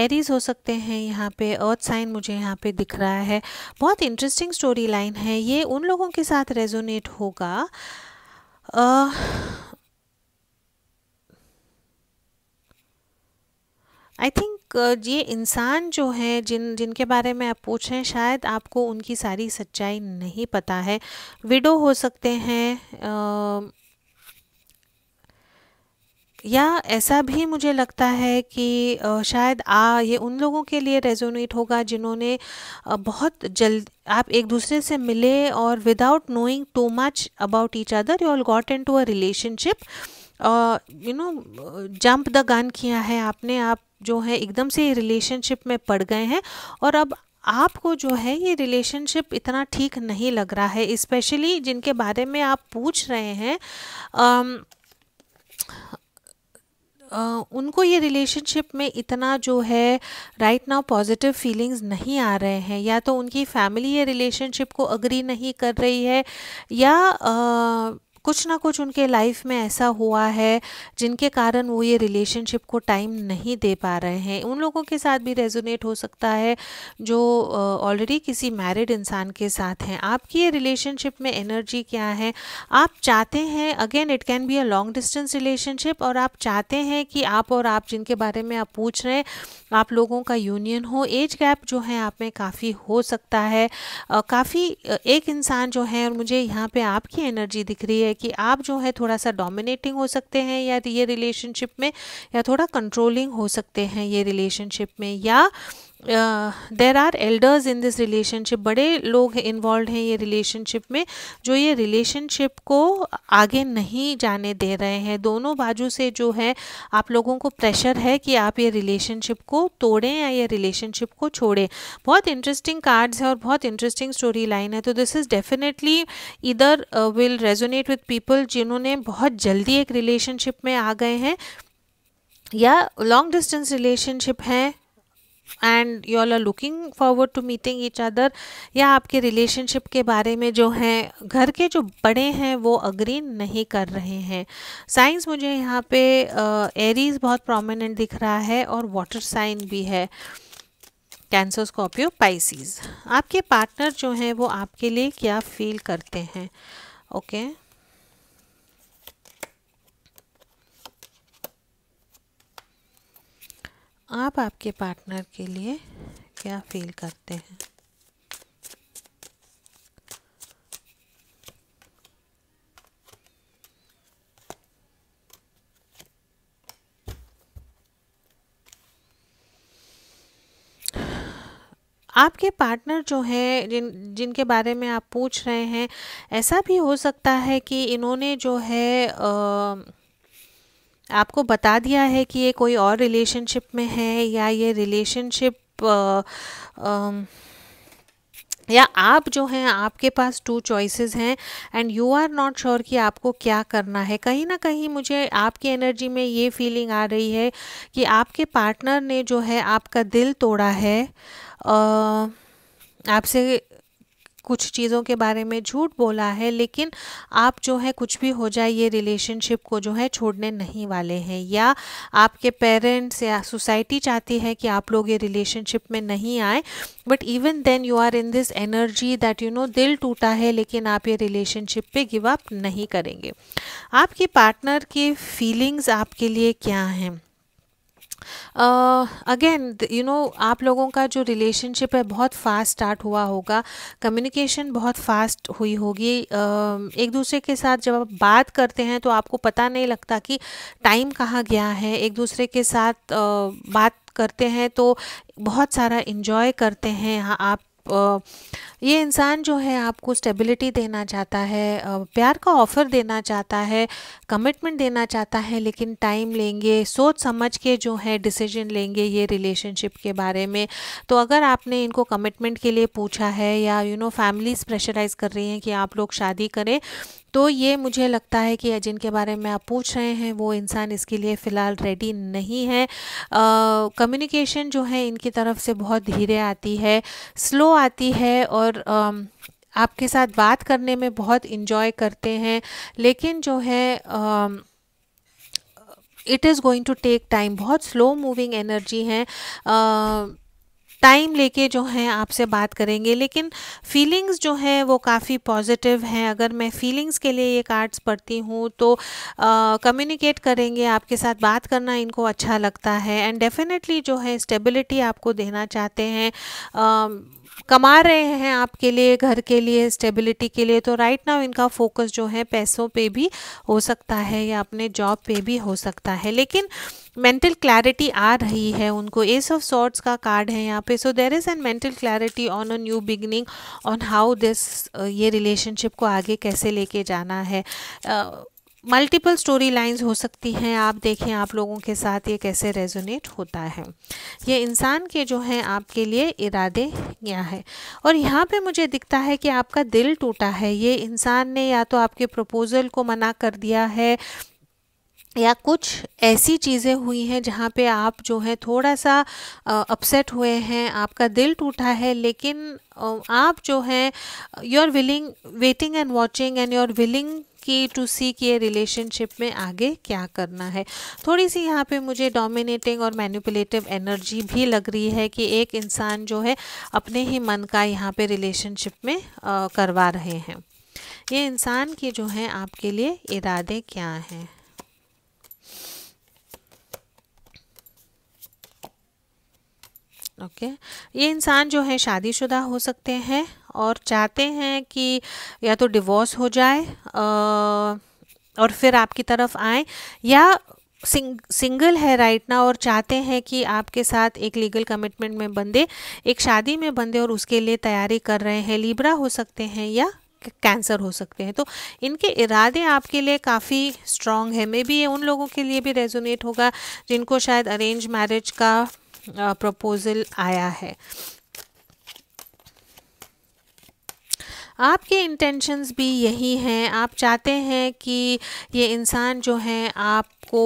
एरीज हो सकते हैं यहाँ पे अर्थ साइन मुझे यहाँ पे दिख रहा है बहुत इंटरेस्टिंग स्टोरी लाइन है ये उन लोगों के साथ रेजोनेट होगा आई आई थिंक ये इंसान जो है जिन जिनके बारे में आप पूछ रहे हैं शायद आपको उनकी सारी सच्चाई नहीं पता है विडो हो सकते हैं या ऐसा भी मुझे लगता है कि शायद आ ये उन लोगों के लिए रेजोनेट होगा जिन्होंने बहुत जल्द आप एक दूसरे से मिले और without knowing too much about each other you all got into a relationship you know jump the gun किया है आपने आप जो है एकदम से रिलेशनशिप में पड़ गए हैं और अब आपको जो है ये रिलेशनशिप इतना ठीक नहीं लग रहा है स्पेशली जिनके बारे में आप पूछ रहे हैं um, उनको ये रिलेशनशिप में इतना जो है राइट नाउ पॉजिटिव फीलिंग्स नहीं आ रहे हैं या तो उनकी फैमिली ये रिलेशनशिप को अग्री नहीं कर रही है या कुछ ना कुछ उनके लाइफ में ऐसा हुआ है जिनके कारण वो ये रिलेशनशिप को टाइम नहीं दे पा रहे हैं उन लोगों के साथ भी रेजोनेट हो सकता है जो ऑलरेडी किसी मैरिड इंसान के साथ हैं आपकी ये रिलेशनशिप में एनर्जी क्या है आप चाहते हैं again it can be a long distance relationship और आप चाहते हैं कि आप और आप जिनके बारे में आप पूछ रहे हैं आप लोगों का यूनियन हो एज गैप जो है आप में काफ़ी हो सकता है काफ़ी एक इंसान जो है और मुझे यहाँ पे आपकी एनर्जी दिख रही है कि आप जो है थोड़ा सा डोमिनेटिंग हो सकते हैं या ये रिलेशनशिप में या थोड़ा कंट्रोलिंग हो सकते हैं ये रिलेशनशिप में या there are elders in this relationship बड़े लोग इन्वॉल्व हैं ये रिलेशनशिप में जो ये रिलेशनशिप को आगे नहीं जाने दे रहे हैं दोनों बाजू से जो है आप लोगों को प्रेशर है कि आप ये रिलेशनशिप को तोड़ें या ये रिलेशनशिप को छोड़ें बहुत इंटरेस्टिंग कार्ड्स हैं और बहुत इंटरेस्टिंग स्टोरी लाइन है तो दिस इज़ डेफिनेटली इधर विल रेजोनेट विथ पीपल जिन्होंने बहुत जल्दी एक रिलेशनशिप में आ गए हैं या लॉन्ग डिस्टेंस रिलेशनशिप हैं and you all are looking forward to meeting each other या आपके रिलेशनशिप के बारे में जो हैं घर के जो बड़े हैं वो अग्री नहीं कर रहे हैं साइंस मुझे यहाँ पे एरीज uh, बहुत प्रोमिनेंट दिख रहा है और वाटर साइन भी है कैंसर स्कॉर्पियो पाइसीज आपके पार्टनर जो हैं वो आपके लिए क्या फील करते हैं ओके okay? आप आपके पार्टनर के लिए क्या फील करते हैं आपके पार्टनर जो हैं जिन जिनके बारे में आप पूछ रहे हैं ऐसा भी हो सकता है कि इन्होंने जो है आ, आपको बता दिया है कि ये कोई और रिलेशनशिप में है या ये रिलेशनशिप या आप जो हैं आपके पास टू चॉइसेस हैं and you are not sure कि आपको क्या करना है कहीं ना कहीं मुझे आपकी एनर्जी में ये फीलिंग आ रही है कि आपके पार्टनर ने जो है आपका दिल तोड़ा है आपसे कुछ चीज़ों के बारे में झूठ बोला है लेकिन आप जो है कुछ भी हो जाए ये रिलेशनशिप को जो है छोड़ने नहीं वाले हैं या आपके पेरेंट्स या सोसाइटी चाहती है कि आप लोग ये रिलेशनशिप में नहीं आए but even then you are in this energy that you know दिल टूटा है लेकिन आप ये रिलेशनशिप पे गिव अप नहीं करेंगे आपके पार्टनर की फीलिंग्स आपके लिए क्या हैं अगेन यू नो आप लोगों का जो रिलेशनशिप है बहुत फास्ट स्टार्ट हुआ होगा कम्युनिकेशन बहुत फास्ट हुई होगी uh, एक दूसरे के साथ जब आप बात करते हैं तो आपको पता नहीं लगता कि टाइम कहाँ गया है एक दूसरे के साथ uh, बात करते हैं तो बहुत सारा इन्जॉय करते हैं हाँ, आप ये इंसान जो है आपको स्टेबिलिटी देना चाहता है प्यार का ऑफ़र देना चाहता है कमिटमेंट देना चाहता है लेकिन टाइम लेंगे सोच समझ के जो है डिसीजन लेंगे ये रिलेशनशिप के बारे में तो अगर आपने इनको कमिटमेंट के लिए पूछा है या यू नो फैमिलीज प्रेशराइज कर रही हैं कि आप लोग शादी करें तो ये मुझे लगता है कि जिनके बारे में आप पूछ रहे हैं वो इंसान इसके लिए फ़िलहाल रेडी नहीं है कम्युनिकेशन जो है इनकी तरफ से बहुत धीरे आती है स्लो आती है और आ, आपके साथ बात करने में बहुत इन्जॉय करते हैं लेकिन जो है ah, it is going to take time बहुत स्लो मूविंग एनर्जी हैं टाइम लेके जो है आपसे बात करेंगे लेकिन फीलिंग्स जो हैं वो काफ़ी पॉजिटिव हैं अगर मैं फीलिंग्स के लिए ये कार्ड्स पढ़ती हूँ तो कम्युनिकेट करेंगे आपके साथ बात करना इनको अच्छा लगता है एंड डेफिनेटली जो है स्टेबिलिटी आपको देना चाहते हैं कमा रहे हैं आपके लिए घर के लिए स्टेबिलिटी के लिए तो राइट नाउ इनका फोकस जो है पैसों पे भी हो सकता है या अपने जॉब पे भी हो सकता है लेकिन मेंटल क्लैरिटी आ रही है उनको एस ऑफ सॉर्ट्स का कार्ड है यहाँ पे so there is an mental clarity on a new beginning on how this ये रिलेशनशिप को आगे कैसे लेके जाना है uh, मल्टीपल स्टोरी लाइंस हो सकती हैं आप देखें आप लोगों के साथ ये कैसे रेजोनेट होता है ये इंसान के जो हैं आपके लिए इरादे क्या है और यहाँ पे मुझे दिखता है कि आपका दिल टूटा है ये इंसान ने या तो आपके प्रपोज़ल को मना कर दिया है या कुछ ऐसी चीज़ें हुई हैं जहाँ पे आप जो है थोड़ा सा अपसेट हुए हैं आपका दिल टूटा है लेकिन आप जो हैं you are willing waiting and watching and you are willing के टू सी के रिलेशनशिप में आगे क्या करना है थोड़ी सी यहाँ पे मुझे डोमिनेटिंग और मैनिपुलेटिव एनर्जी भी लग रही है कि एक इंसान जो है अपने ही मन का यहाँ पे रिलेशनशिप में आ, करवा रहे हैं ये इंसान के जो हैं आपके लिए इरादे क्या हैं ओके okay. ये इंसान जो है शादीशुदा हो सकते हैं और चाहते हैं कि या तो डिवोर्स हो जाए और फिर आपकी तरफ आए या सिंग सिंगल है राइट ना और चाहते हैं कि आपके साथ एक लीगल कमिटमेंट में बंदे एक शादी में बंदे और उसके लिए तैयारी कर रहे हैं लिब्रा हो सकते हैं या कैंसर हो सकते हैं तो इनके इरादे आपके लिए काफ़ी स्ट्रांग है मे बी ये उन लोगों के लिए भी रेजोनेट होगा जिनको शायद अरेंज मैरिज का प्रपोज़ल आया है आपके इंटेंशंस भी यही हैं आप चाहते हैं कि ये इंसान जो है आपको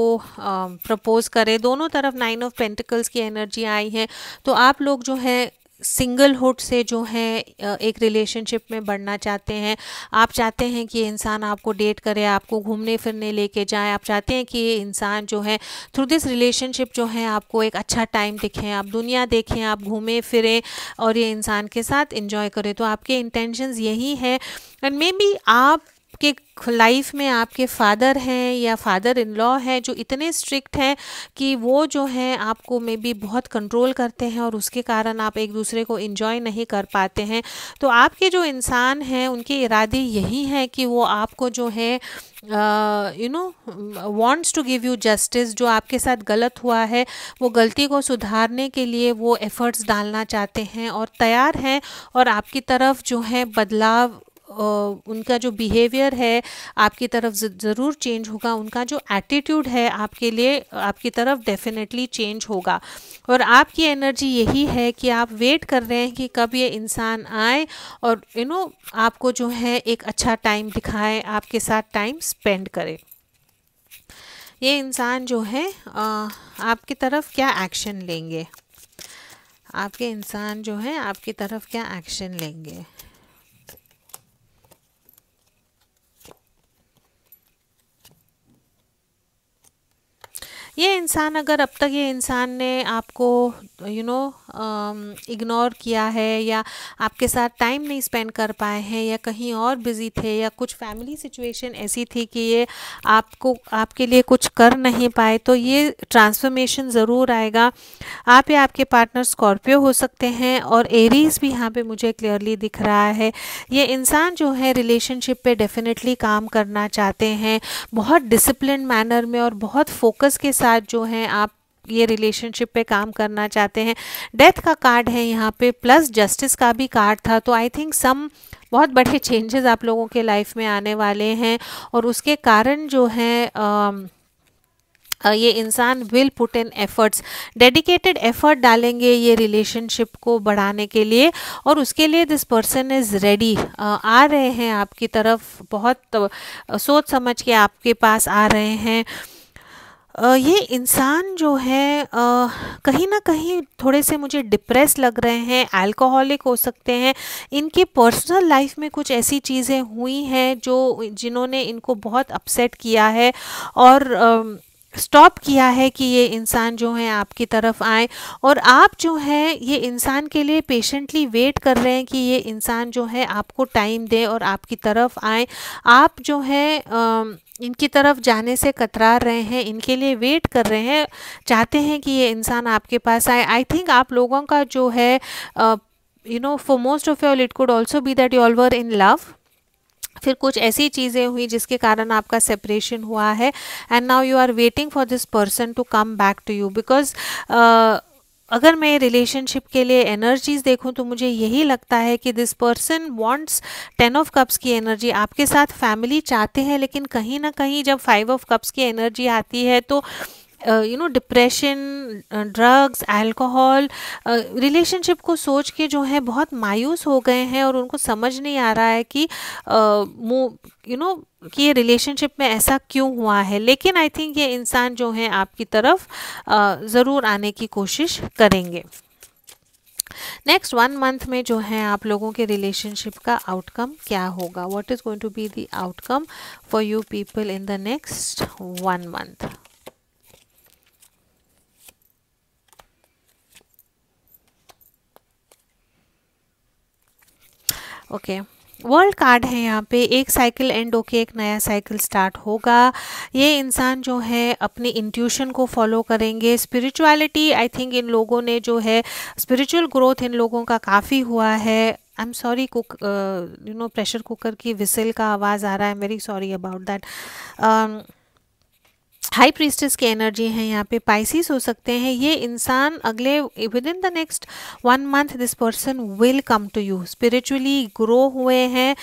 प्रपोज करे दोनों तरफ नाइन ऑफ पेंटिकल्स की एनर्जी आई है तो आप लोग जो है सिंगलहुड से जो है एक रिलेशनशिप में बढ़ना चाहते हैं आप चाहते हैं कि इंसान आपको डेट करे आपको घूमने फिरने लेके जाए आप चाहते हैं कि ये इंसान जो है थ्रू दिस रिलेशनशिप जो है आपको एक अच्छा टाइम दिखें आप दुनिया देखें आप घूमें फिरें और ये इंसान के साथ इंजॉय करें तो आपके इंटेंशंस यही है एंड मे बी आप आपके लाइफ में आपके फादर हैं या फादर इन लॉ हैं जो इतने स्ट्रिक्ट हैं कि वो जो हैं आपको मे बी बहुत कंट्रोल करते हैं और उसके कारण आप एक दूसरे को इन्जॉय नहीं कर पाते हैं तो आपके जो इंसान हैं उनके इरादे यही हैं कि वो आपको जो है you know wants to give you justice जो आपके साथ गलत हुआ है वो गलती को सुधारने के लिए वो एफ़र्ट्स डालना चाहते हैं और तैयार हैं और आपकी तरफ जो है बदलाव उनका जो बिहेवियर है आपकी तरफ ज़रूर चेंज होगा उनका जो एटीट्यूड है आपके लिए आपकी तरफ डेफिनेटली चेंज होगा और आपकी एनर्जी यही है कि आप वेट कर रहे हैं कि कब ये इंसान आए और यू नो आपको जो है एक अच्छा टाइम दिखाए आपके साथ टाइम स्पेंड करें ये इंसान जो है आपकी तरफ क्या एक्शन लेंगे आपके इंसान जो है आपकी तरफ क्या एक्शन लेंगे ये इंसान अगर अब तक ये इंसान ने आपको यू नो इग्नोर किया है या आपके साथ टाइम नहीं स्पेंड कर पाए हैं या कहीं और बिज़ी थे या कुछ फैमिली सिचुएशन ऐसी थी कि ये आपको आपके लिए कुछ कर नहीं पाए तो ये ट्रांसफॉर्मेशन ज़रूर आएगा आप या आपके पार्टनर स्कॉर्पियो हो सकते हैं और एरीज भी यहाँ पे मुझे क्लियरली दिख रहा है ये इंसान जो है रिलेशनशिप पर डेफिनेटली काम करना चाहते हैं बहुत डिसिप्लिन मैनर में और बहुत फोकस के साथ जो है आप ये रिलेशनशिप पे काम करना चाहते हैं डेथ का कार्ड है यहाँ पे प्लस जस्टिस का भी कार्ड था तो आई थिंक सम बहुत बड़े चेंजेस आप लोगों के लाइफ में आने वाले हैं और उसके कारण जो है आ, ये इंसान will put in efforts dedicated effort डालेंगे ये रिलेशनशिप को बढ़ाने के लिए और उसके लिए दिस पर्सन इज़ रेडी आ रहे हैं आपकी तरफ बहुत सोच समझ के आपके पास आ रहे हैं ये इंसान जो है कहीं ना कहीं थोड़े से मुझे डिप्रेस लग रहे हैं अल्कोहलिक हो सकते हैं इनके पर्सनल लाइफ में कुछ ऐसी चीज़ें हुई हैं जो जिन्होंने इनको बहुत अपसेट किया है और स्टॉप किया है कि ये इंसान जो है आपकी तरफ आए और आप जो है ये इंसान के लिए पेशेंटली वेट कर रहे हैं कि ये इंसान जो है आपको टाइम दे और आपकी तरफ आए आप जो है आ, इनकी तरफ जाने से कतरा रहे हैं इनके लिए वेट कर रहे हैं चाहते हैं कि ये इंसान आपके पास आए आई थिंक आप लोगों का जो है you know for most of your it could also be that you all were in love फिर कुछ ऐसी चीज़ें हुई जिसके कारण आपका सेपरेशन हुआ है and now you are waiting for this person to come back to you because अगर मैं रिलेशनशिप के लिए एनर्जीज देखूं तो मुझे यही लगता है कि this person wants ten of cups की एनर्जी आपके साथ फैमिली चाहते हैं लेकिन कहीं ना कहीं जब फाइव ऑफ कप्स की एनर्जी आती है तो you know depression drugs alcohol relationship को सोच के जो है बहुत मायूस हो गए हैं और उनको समझ नहीं आ रहा है कि यू uh, नो कि ये रिलेशनशिप में ऐसा क्यों हुआ है लेकिन आई थिंक ये इंसान जो है आपकी तरफ uh, ज़रूर आने की कोशिश करेंगे नेक्स्ट वन मंथ में जो है आप लोगों के रिलेशनशिप का आउटकम क्या होगा what is going to be the outcome for you people in the next one month okay world card है यहाँ पे एक साइकिल एंड होके एक नया साइकिल स्टार्ट होगा ये इंसान जो है अपने इंट्यूशन को फॉलो करेंगे स्पिरिचुअलिटी आई थिंक इन लोगों ने जो है स्पिरिचुअल ग्रोथ इन लोगों का काफ़ी हुआ है I am sorry cook you know pressure cooker की विसिल का आवाज़ आ रहा है very sorry about that high priestess के एनर्जी हैं यहाँ पे पाइसिस हो सकते हैं ये इंसान अगले within the next one month this person will come to you spiritually grow हुए हैं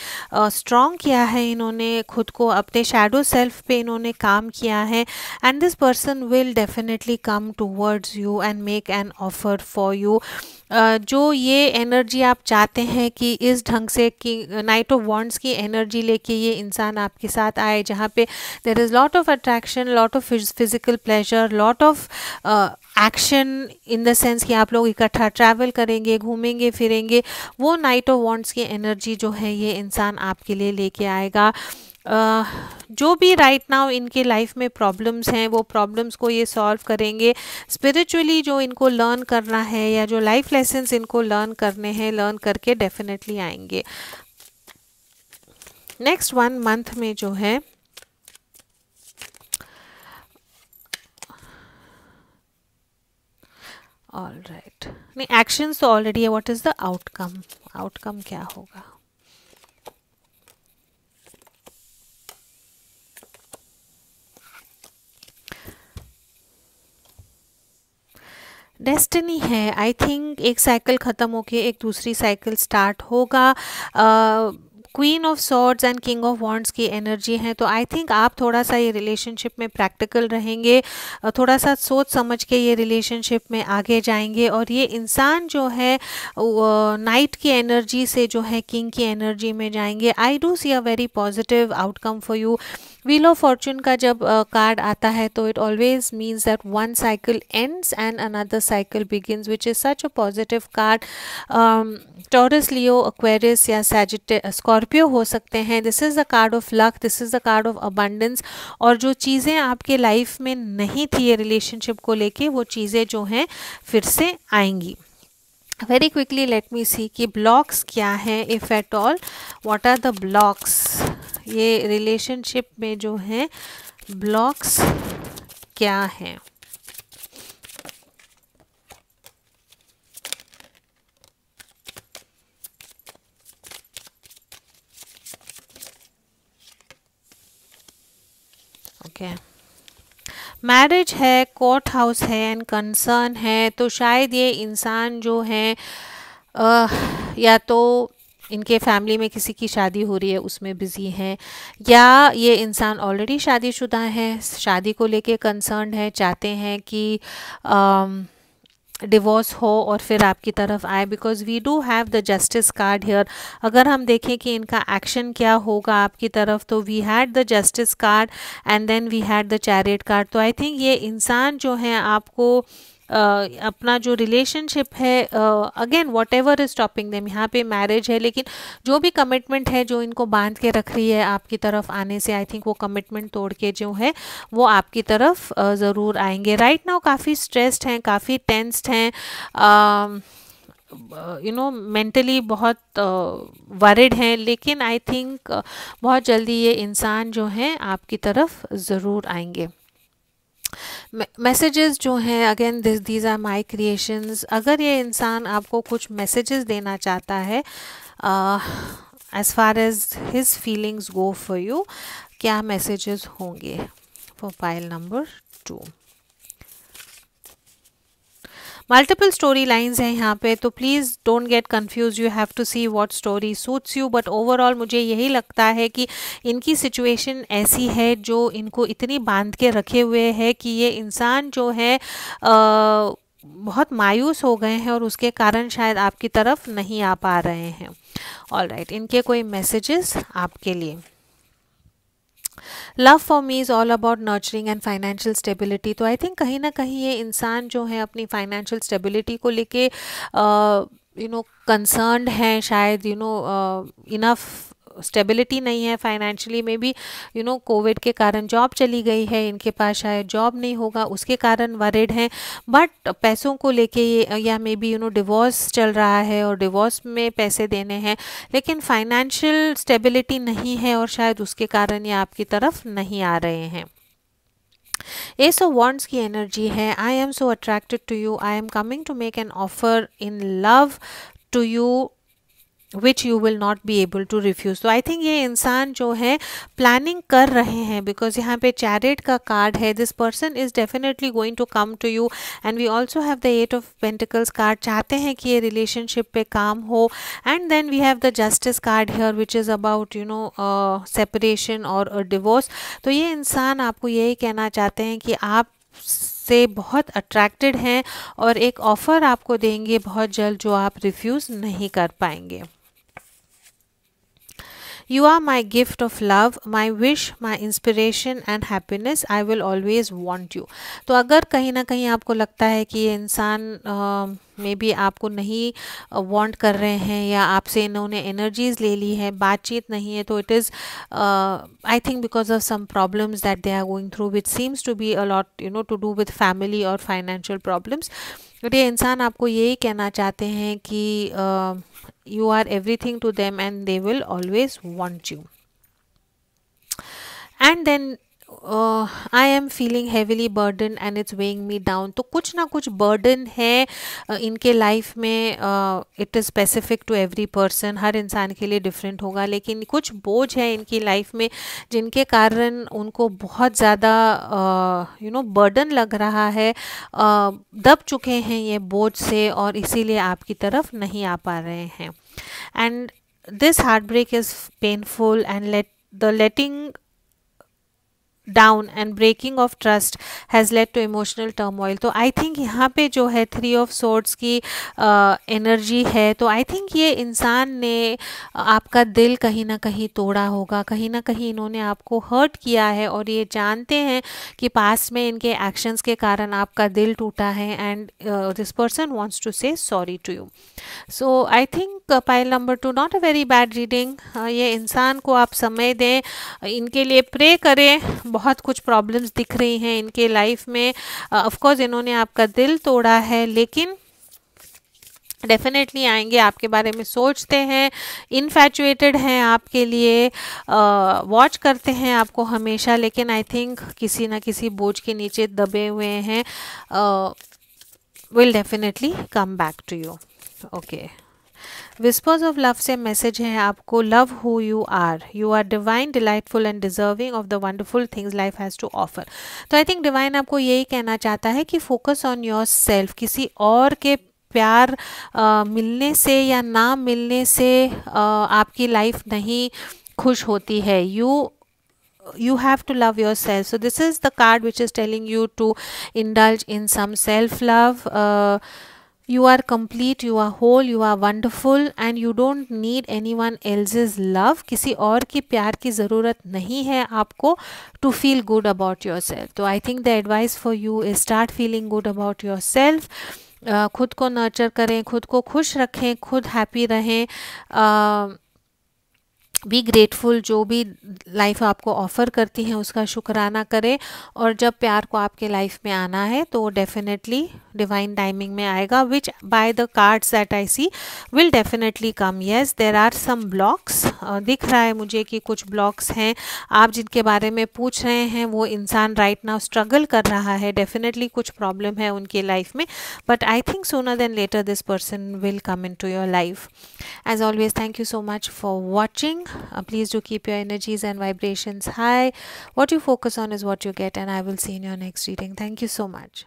स्ट्रॉन्ग uh, किया है इन्होंने खुद को अपने शेडो सेल्फ पे इन्होंने काम किया है and this person will definitely come towards you and make an offer for you जो ये एनर्जी आप चाहते हैं कि इस ढंग से कि नाइट ऑफ वॉन्ड्स की एनर्जी लेके ये इंसान आपके साथ आए जहाँ पे there is lot of attraction lot of physical pleasure lot of action in the sense कि आप लोग इकट्ठा ट्रैवल करेंगे घूमेंगे फिरेंगे वो नाइट ऑफ वॉन्ट्स की एनर्जी जो है ये इंसान आपके लिए लेके आएगा जो भी राइट नाउ इनके लाइफ में प्रॉब्लम्स हैं वो प्रॉब्लम्स को ये सॉल्व करेंगे स्पिरिचुअली जो इनको लर्न करना है या जो लाइफ लेसन इनको लर्न करने हैं लर्न करके डेफिनेटली आएंगे नेक्स्ट वन मंथ में जो है ऑल राइट नहीं एक्शंस तो ऑलरेडी है what is the outcome outcome क्या होगा डेस्टिनी है आई थिंक एक साइकिल ख़त्म होके एक दूसरी साइकिल स्टार्ट होगा queen of swords and king of wands की एनर्जी है तो आई थिंक आप थोड़ा सा ये रिलेशनशिप में प्रैक्टिकल रहेंगे थोड़ा सा सोच समझ के ये रिलेशनशिप में आगे जाएंगे और ये इंसान जो है नाइट की एनर्जी से जो है किंग की एनर्जी में जाएंगे I do see a very positive outcome for you wheel of fortune का जब कार्ड आता है तो it always means that one cycle ends and another cycle begin which is such a positive card Taurus Leo Aquarius या Sagittarius Scorpio हो सकते हैं this is the card of luck this is the card of abundance और जो चीज़ें आपके life में नहीं थी ये रिलेशनशिप को लेके वो चीज़ें जो हैं फिर से आएंगी very quickly let me see कि ब्लॉक्स क्या हैं if at all what are the blocks ये रिलेशनशिप में जो है ब्लॉक्स क्या हैं ओके मैरिज है कोर्ट हाउस है एंड कंसर्न है तो शायद ये इंसान जो है आ, या तो इनके फैमिली में किसी की शादी हो रही है उसमें बिज़ी हैं या ये इंसान ऑलरेडी शादीशुदा हैं शादी को लेके कंसर्न है चाहते हैं कि डिवोर्स um, हो और फिर आपकी तरफ आए because we do have the justice card here अगर हम देखें कि इनका एक्शन क्या होगा आपकी तरफ तो we had the justice card and then we had the chariot card तो आई थिंक ये इंसान जो है आपको अपना जो रिलेशनशिप है again whatever is stopping them यहाँ पे मैरिज है लेकिन जो भी कमिटमेंट है जो इनको बांध के रख रही है आपकी तरफ आने से आई थिंक वो कमिटमेंट तोड़ के जो है वो आपकी तरफ uh, ज़रूर आएंगे राइट नाउ काफ़ी स्ट्रेस्ड हैं काफ़ी टेंस्ड हैं यू नो मेंटली बहुत वरिड uh, हैं लेकिन आई थिंक uh, बहुत जल्दी ये इंसान जो हैं आपकी तरफ ज़रूर आएंगे मैसेजेस जो हैं again this these are my creations अगर ये इंसान आपको कुछ मैसेजेस देना चाहता है as far as his feelings go for you क्या मैसेजेस होंगे profile number two multiple story lines हैं यहाँ पे तो please don't get confuse you have to see what story suits you but overall मुझे यही लगता है कि इनकी सिचुएशन ऐसी है जो इनको इतनी बांध के रखे हुए है कि ये इंसान जो है आ, बहुत मायूस हो गए हैं और उसके कारण शायद आपकी तरफ नहीं आ पा रहे हैं ऑल राइट right, इनके कोई मैसेजेस आपके लिए love for me is all about nurturing and financial stability तो आई थिंक कहीं ना कहीं ये इंसान जो है अपनी फाइनेंशियल स्टेबिलिटी को लेके यू नो कंसर्नड हैं शायद यू नो इनफ स्टेबिलिटी नहीं है फाइनेंशियली में भी यू नो कोविड के कारण जॉब चली गई है इनके पास शायद जॉब नहीं होगा उसके कारण वरिड हैं बट पैसों को लेके ये या maybe you know divorce चल रहा है और डिवोर्स में पैसे देने हैं लेकिन फाइनेंशियल स्टेबिलिटी नहीं है और शायद उसके कारण ये आपकी तरफ नहीं आ रहे हैं एस ऑफ वॉन्ट्स की एनर्जी है I am so attracted to you I am coming to make an offer in love to you which you will not be able to refuse तो आई थिंक ये इंसान जो है planning कर रहे हैं बिकॉज यहाँ पे चैरिट का कार्ड है this person is definitely going to come to you and we also have the eight of pentacles card चाहते हैं कि ये रिलेशनशिप पे काम हो and then we have the justice card here which is about you know separation और divorce तो ये इंसान आपको यही कहना चाहते हैं कि आप से बहुत अट्रैक्टेड हैं और एक ऑफ़र आपको देंगे बहुत जल्द जो आप रिफ्यूज़ नहीं कर पाएंगे You are my gift of love, my wish, my inspiration and happiness. I will always want you. तो अगर कहीं ना कहीं आपको लगता है कि ये इंसान मे बी आपको नहीं वांट कर रहे हैं या आपसे इन्होंने एनर्जीज़ ले ली है बातचीत नहीं है तो it is I think because of some problems that they are going through which seems to be a lot you know to do with family और फाइनेंशियल प्रॉब्लम्स ये इंसान आपको यही कहना चाहते हैं कि you are everything to them and they will always want you and then I am feeling heavily burden and it's weighing me down तो कुछ ना कुछ बर्डन है uh, इनके लाइफ में it is specific to every person हर इंसान के लिए डिफरेंट होगा लेकिन कुछ बोझ है इनकी लाइफ में जिनके कारण उनको बहुत ज़्यादा यू नो बर्डन लग रहा है uh, दब चुके हैं ये बोझ से और इसीलिए आपकी तरफ नहीं आ पा रहे हैं and this heart break is painful and let the letting down and breaking of trust has led to emotional turmoil तो आई थिंक यहाँ पे जो है थ्री ऑफ सोर्ट्स की एनर्जी uh, है तो आई थिंक ये इंसान ने uh, आपका दिल कहीं ना कहीं तोड़ा होगा कहीं ना कहीं इन्होंने आपको हर्ट किया है और ये जानते हैं कि पास में इनके एक्शंस के कारण आपका दिल टूटा है and this person wants to say sorry to you so I think pile number two not a very bad reading ये इंसान को आप समय दें इनके लिए प्रे करें बहुत कुछ प्रॉब्लम्स दिख रही हैं इनके लाइफ में ऑफकोर्स uh, इन्होंने आपका दिल तोड़ा है लेकिन डेफिनेटली आएंगे आपके बारे में सोचते हैं इनफेचुएटेड हैं आपके लिए वॉच uh, करते हैं आपको हमेशा लेकिन आई थिंक किसी ना किसी बोझ के नीचे दबे हुए हैं will definitely come back to you okay whispers of love से मैसेज है आपको love who you are you are divine delightful and deserving of the wonderful things life has to offer तो आई थिंक डिवाइन आपको यही कहना चाहता है कि फोकस ऑन योर सेल्फ किसी और के प्यार आ, मिलने से या ना मिलने से आ, आपकी लाइफ नहीं खुश होती है you you have to love yourself so this is the card which is telling you to indulge in some self love uh, You are complete, you are whole, you are wonderful and you don't need anyone else's love. किसी और की प्यार की ज़रूरत नहीं है आपको to feel good about yourself. तो I think the advice for you is start feeling good about yourself. Uh, खुद को nurture करें खुद को खुश रखें खुद happy रहें uh, बी ग्रेटफुल जो भी लाइफ आपको ऑफ़र करती है उसका शुक्राना करें और जब प्यार को आपके लाइफ में आना है तो डेफिनेटली डिवाइन टाइमिंग में आएगा which by the cards that I see will definitely come yes there are some blocks दिख रहा है मुझे कि कुछ ब्लॉक्स हैं आप जिनके बारे में पूछ रहे हैं वो इंसान राइट नाउ स्ट्रगल कर रहा है डेफिनेटली कुछ प्रॉब्लम है उनकी लाइफ में but I think sooner than later this person will come into your life as always thank you so much for watching Uh, please do keep your energies and vibrations high. What you focus on is what you get, and I will see in your next reading. Thank you so much.